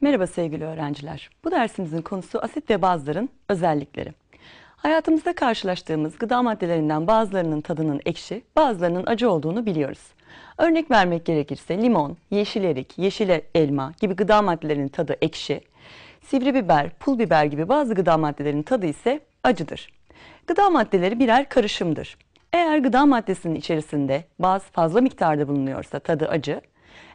Merhaba sevgili öğrenciler. Bu dersimizin konusu asit ve bazların özellikleri. Hayatımızda karşılaştığımız gıda maddelerinden bazılarının tadının ekşi, bazılarının acı olduğunu biliyoruz. Örnek vermek gerekirse limon, yeşil erik, yeşil elma gibi gıda maddelerinin tadı ekşi, sivri biber, pul biber gibi bazı gıda maddelerinin tadı ise acıdır. Gıda maddeleri birer karışımdır. Eğer gıda maddesinin içerisinde baz fazla miktarda bulunuyorsa tadı acı,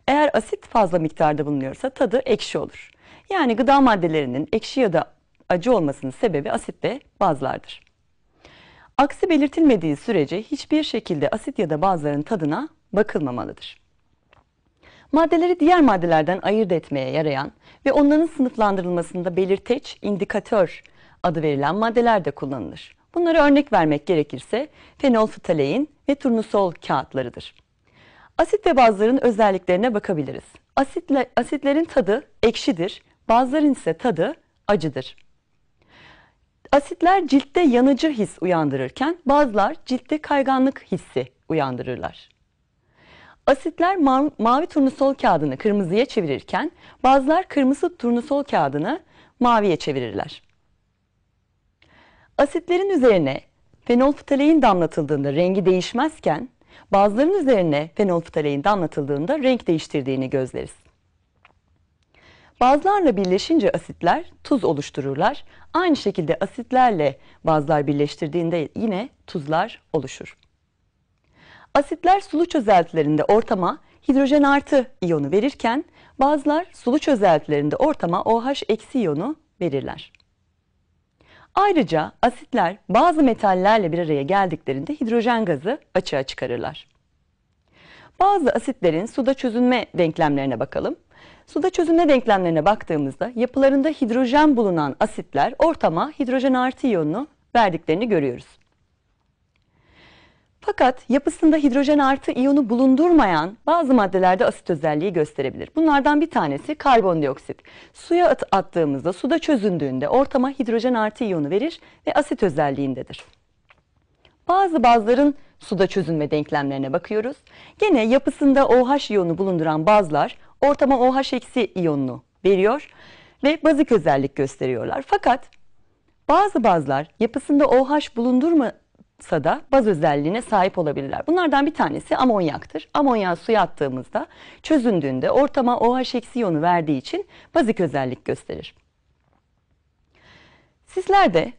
eğer asit fazla miktarda bulunuyorsa tadı ekşi olur. Yani gıda maddelerinin ekşi ya da acı olmasının sebebi asit ve bazlardır. Aksi belirtilmediği sürece hiçbir şekilde asit ya da bazların tadına bakılmamalıdır. Maddeleri diğer maddelerden ayırt etmeye yarayan ve onların sınıflandırılmasında belirteç, indikatör adı verilen maddeler de kullanılır. Bunları örnek vermek gerekirse fenolfetalein ve turnusol kağıtlarıdır. Asit ve bazların özelliklerine bakabiliriz. Asitle, asitlerin tadı ekşidir, bazların ise tadı acıdır. Asitler ciltte yanıcı his uyandırırken bazılar ciltte kayganlık hissi uyandırırlar. Asitler ma mavi turnusol kağıdını kırmızıya çevirirken bazılar kırmızı turnusol kağıdını maviye çevirirler. Asitlerin üzerine fenolftalein damlatıldığında rengi değişmezken Bazılarının üzerine fenolftaleinde anlatıldığında renk değiştirdiğini gözleriz. Bazlarla birleşince asitler tuz oluştururlar. Aynı şekilde asitlerle bazlar birleştirdiğinde yine tuzlar oluşur. Asitler sulu çözeltilerinde ortama hidrojen artı iyonu verirken bazılar sulu çözeltilerinde ortama OH eksi iyonu verirler. Ayrıca asitler bazı metallerle bir araya geldiklerinde hidrojen gazı açığa çıkarırlar. Bazı asitlerin suda çözünme denklemlerine bakalım. Suda çözünme denklemlerine baktığımızda yapılarında hidrojen bulunan asitler ortama hidrojen artı iyonunu verdiklerini görüyoruz. Fakat yapısında hidrojen artı iyonu bulundurmayan bazı maddelerde asit özelliği gösterebilir. Bunlardan bir tanesi karbondioksit. Suya at attığımızda suda çözündüğünde ortama hidrojen artı iyonu verir ve asit özelliğindedir. Bazı bazların suda çözünme denklemlerine bakıyoruz. Gene yapısında OH iyonu bulunduran bazlar ortama OH eksi iyonunu veriyor ve bazik özellik gösteriyorlar. Fakat bazı bazlar yapısında OH bulundurma da baz özelliğine sahip olabilirler. Bunlardan bir tanesi amonyaktır. Amonyağı suya attığımızda çözündüğünde ortama OH- iyonu verdiği için bazik özellik gösterir. Sizler de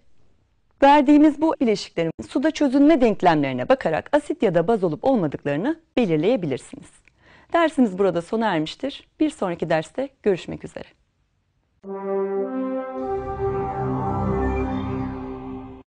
verdiğimiz bu bileşiklerin suda çözünme denklemlerine bakarak asit ya da baz olup olmadıklarını belirleyebilirsiniz. Dersimiz burada sona ermiştir. Bir sonraki derste görüşmek üzere. Müzik